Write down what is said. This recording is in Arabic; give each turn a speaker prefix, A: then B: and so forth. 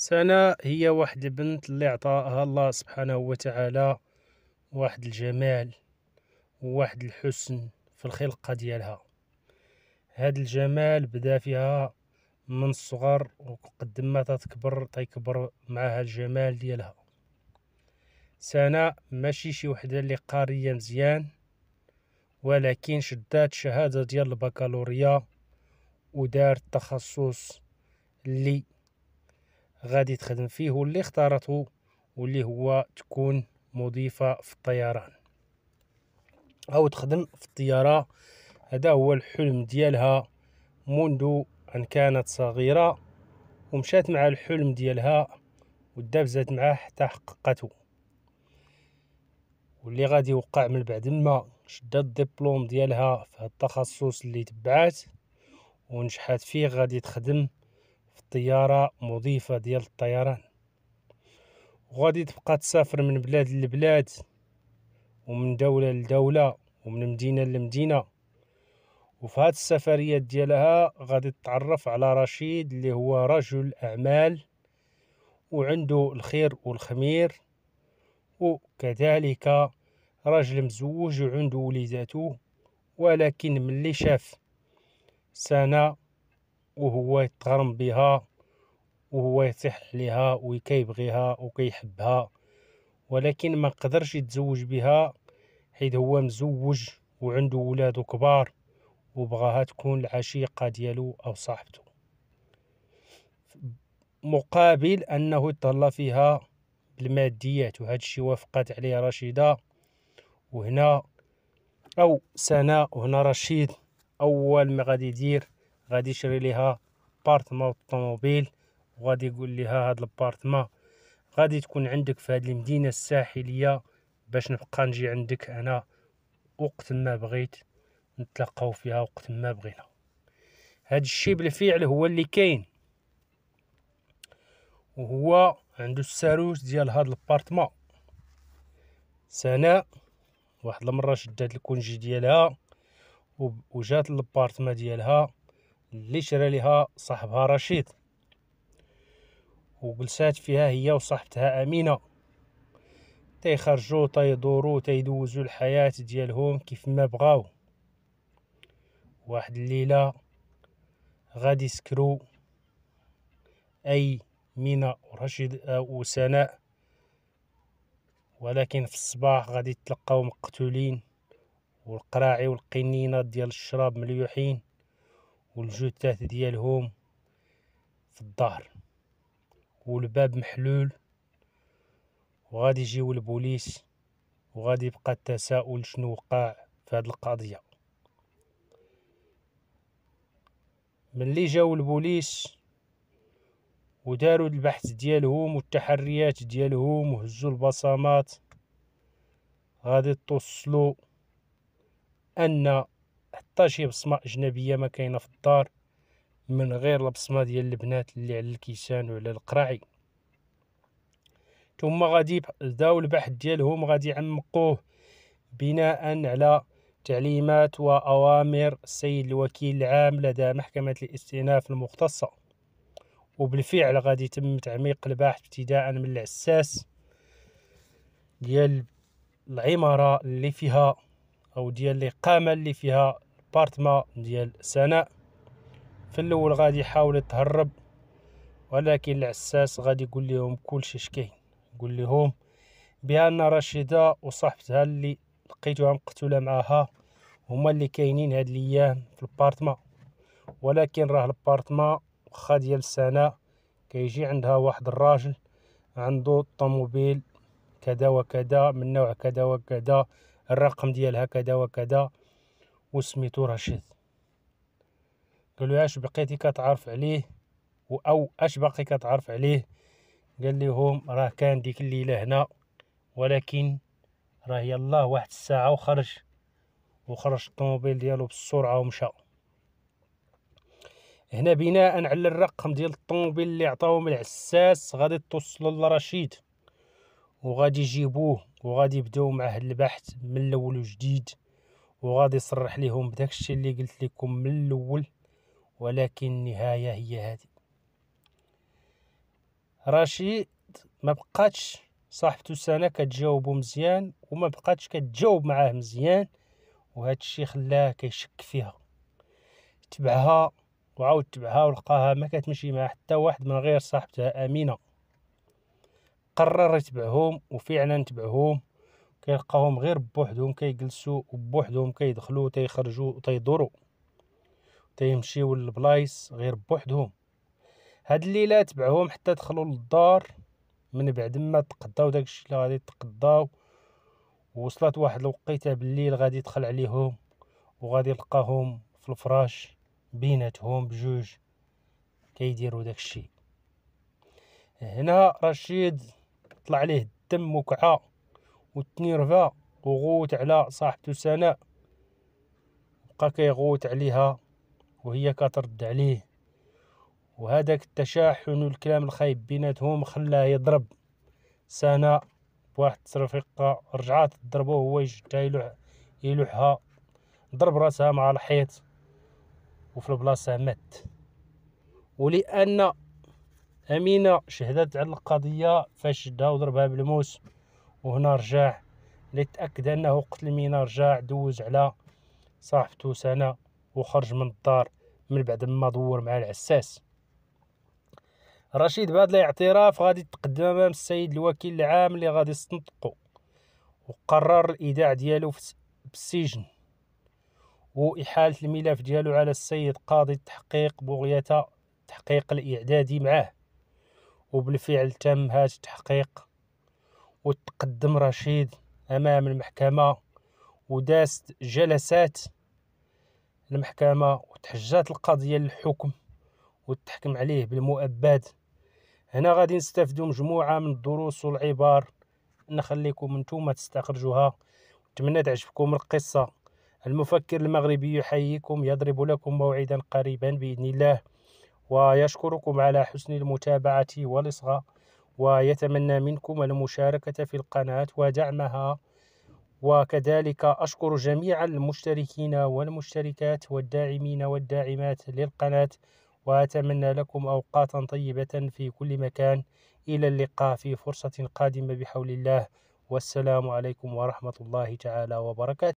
A: سناء هي واحد البنت اللي عطاها الله سبحانه وتعالى واحد الجمال وواحد الحسن في الخلقة ديالها هاد الجمال بدا فيها من الصغر وقد ما تتكبر تيكبر معها الجمال ديالها سناء ماشي شي وحدة اللي قارية مزيان ولكن شدات شهادة ديال البكالوريا ودارت تخصص اللي غادي تخدم فيه واللي اختارته واللي هو تكون مضيفة في الطيران أو تخدم في الطيارة هذا هو الحلم ديالها منذ أن كانت صغيرة ومشات مع الحلم ديالها ودابزات معاه حتى حققته واللي غادي يوقع من بعد ما شدت الدبلوم ديالها في التخصص اللي تبعات ونجحت فيه غادي تخدم في الطيارة مضيفة ديال الطيران وغادي تبقى تسافر من بلاد لبلاد ومن دولة لدولة ومن مدينة لمدينة وفي هاد السفريات ديالها غادي تتعرف على رشيد اللي هو رجل أعمال وعنده الخير والخمير وكذلك رجل مزوج وعنده وليداته ولكن ملي شاف سنة وهو يتغرم بها وهو يتيح عليها ويكيبغيها وكيحبها ولكن ما قدرش يتزوج بها حيث هو مزوج وعنده ولاد كبار وبغاها تكون العشيقة ديالو أو صاحبته مقابل أنه يتهلا فيها بالماديات وهذا الشيء وافقت عليه رشيدة وهنا أو سناء وهنا رشيد أول ما غادي يدير غادي يشري ليها بارتما الطوموبيل وغادي يقول ليها هاد البارتما غادي تكون عندك في هاد المدينة الساحلية باش نبقى نجي عندك انا وقت ما بغيت نتلاقاو فيها وقت ما بغينا هاد الشيء بالفعل هو اللي كاين وهو عنده الساروت ديال هاد البارتمان سناء واحد المره شدات الكونجي ديالها وجات البارتما ديالها اللي شرى لها صاحبها رشيد وجلسات فيها هي وصاحبتها امينه تيخرجوا تيدوروا تيدوزوا الحياه ديالهم كيف ما بغاو واحد الليله غادي يسكروا اي مينا ورشيد آه، وسناء ولكن في الصباح غادي يتلقاو مقتولين والقراعي والقنينة ديال الشراب مليوحين والجو التالت ديالهم في الظهر والباب محلول وغادي يجيو البوليس وغادي يبقى التساؤل شنو وقع في هذه القضيه ملي جاو البوليس وداروا البحث ديالهم والتحريات ديالهم وهزوا البصمات غادي توصلوا ان حتى شي بصمه اجنبيه ما كاينه في الدار من غير البصمه ديال البنات اللي على الكيسان وعلى القراعي ثم غادي داو البحث ديالهم غادي يعمقوه بناء على تعليمات وأوامر السيد الوكيل العام لدى محكمة الاستئناف المختصة وبالفعل غادي يتم تعميق البحث ابتداء من العساس ديال العمارة اللي فيها او ديال قامه اللي فيها بارتما ديال سناء في الاول غادي يحاول يتهرب ولكن العساس غادي يقول لهم كلشي شكاين يقول لهم بان رشيده وصاحبتها اللي لقيتوها مقتوله معاها هما اللي كاينين هاد الايام في البارتما ولكن راه البارتما واخا ديال سناء كيجي عندها واحد الراجل عنده طوموبيل كذا وكذا من نوع كذا وكذا الرقم ديالها كذا وكذا وسميتو رشيد قال له اش بقيتي كتعرف عليه او اش باقي كتعرف عليه قال لهم راه كان ديك الليله هنا ولكن راه يلاه واحد الساعه وخرج وخرج الطوموبيل ديالو بالسرعه ومشى هنا بناء على الرقم ديال الطوموبيل اللي من العساس غادي توصلوا لرشيد وغادي يجيبوه وغادي يبداو مع هاد البحث من الاول وجديد وغادي يصرح ليهم بداك الشيء اللي قلت لكم من الاول ولكن النهايه هي هذه رشيد ما بقاتش صاحبته سنة كتجاوبو مزيان وما بقاتش كتجاوب معاه مزيان وهذا الشيء خلاه كيشك فيها تبعها وعاود تبعها ولقاها ما كتمشي مع حتى واحد من غير صاحبتها امينه قرر يتبعهم وفعلا تبعهم كيلقاهم غير بوحدهم كيجلسوا وبوحدهم كيدخلوا تيخرجوا وتيدوروا تيمشيو للبلايص غير بوحدهم هاد الليله تبعهم حتى دخلوا للدار من بعد ما تقداو داكشي اللي غادي تقداو وصلت واحد الوقيته بالليل غادي يدخل عليهم وغادي يلقاهم في الفراش بيناتهم بجوج كيديروا داكشي هنا رشيد طلع عليه الدم وكعى وتنيرفا وغوت على صاحبته سناء بقى كيغوت عليها وهي كترد عليه وهذاك التشاحن والكلام الخايب بيناتهم خلاه يضرب سناء بواحد رفيقة رجعات ضربوه هو يشدها يلوح يلوحها ضرب راسها مع الحيط وفي البلاصة مات ولأن أمينة شهدت على القضية فاش شدها وضربها بالموس وهنا رجع لتأكد أنه قتل مينا رجع دوز على صاحبته سنة وخرج من الدار من بعد ما دور مع العساس رشيد بهذا الاعتراف غادي تقدم امام السيد الوكيل العام اللي غادي يستنطقو وقرر الايداع ديالو بالسجن واحاله الملف ديالو على السيد قاضي التحقيق بغيه التحقيق الاعدادي معاه وبالفعل تم هذا التحقيق وتقدم رشيد أمام المحكمة وداست جلسات المحكمة وتحجات القضية للحكم وتحكم عليه بالمؤبد هنا غادي نستافدوا مجموعة من الدروس والعبار نخليكم نتوما تستخرجوها نتمنى تعجبكم القصة المفكر المغربي يحييكم يضرب لكم موعدا قريبا بإذن الله ويشكركم على حسن المتابعة والإصغاء ويتمنى منكم المشاركة في القناة ودعمها وكذلك أشكر جميع المشتركين والمشتركات والداعمين والداعمات للقناة وأتمنى لكم أوقاتا طيبة في كل مكان إلى اللقاء في فرصة قادمة بحول الله والسلام عليكم ورحمة الله تعالى وبركاته